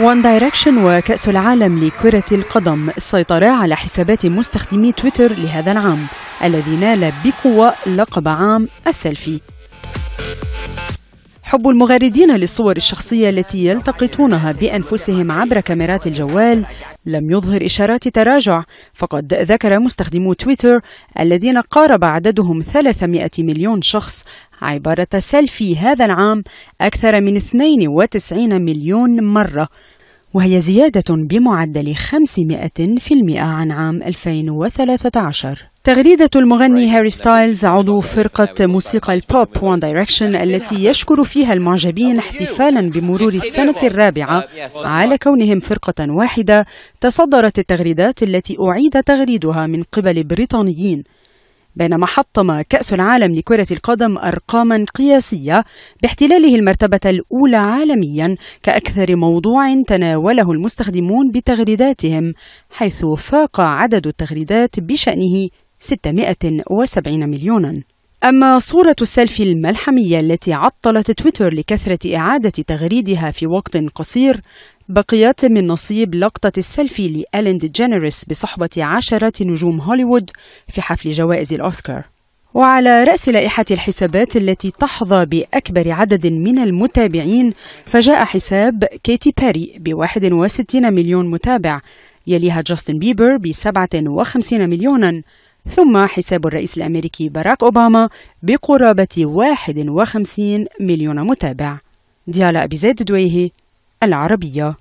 وان دايركشن وكأس العالم لكرة القدم سيطرا على حسابات مستخدمي تويتر لهذا العام الذي نال بقوة لقب عام السيلفي حب المغردين للصور الشخصية التي يلتقطونها بأنفسهم عبر كاميرات الجوال لم يظهر إشارات تراجع فقد ذكر مستخدمو تويتر الذين قارب عددهم 300 مليون شخص عبارة سيلفي هذا العام أكثر من 92 مليون مرة وهي زيادة بمعدل 500% عن عام 2013 تغريدة المغني هاري ستايلز عضو فرقة موسيقى البوب وان دايركشن التي يشكر فيها المعجبين احتفالا بمرور السنة الرابعة على كونهم فرقة واحدة تصدرت التغريدات التي أعيد تغريدها من قبل بريطانيين بينما حطم كأس العالم لكرة القدم أرقاما قياسية باحتلاله المرتبة الأولى عالميا كأكثر موضوع تناوله المستخدمون بتغريداتهم حيث فاق عدد التغريدات بشأنه 670 مليونا أما صورة السيلفي الملحمية التي عطلت تويتر لكثرة إعادة تغريدها في وقت قصير بقيت من نصيب لقطة السيلفي لألين دي جينيريس بصحبة عشرة نجوم هوليوود في حفل جوائز الأوسكار وعلى رأس لائحة الحسابات التي تحظى بأكبر عدد من المتابعين فجاء حساب كيتي باري ب 61 مليون متابع يليها جاستن بيبر ب 57 مليونا ثم حساب الرئيس الأمريكي باراك أوباما بقرابة 51 مليون متابع ديالا أبي زيد دويهي العربية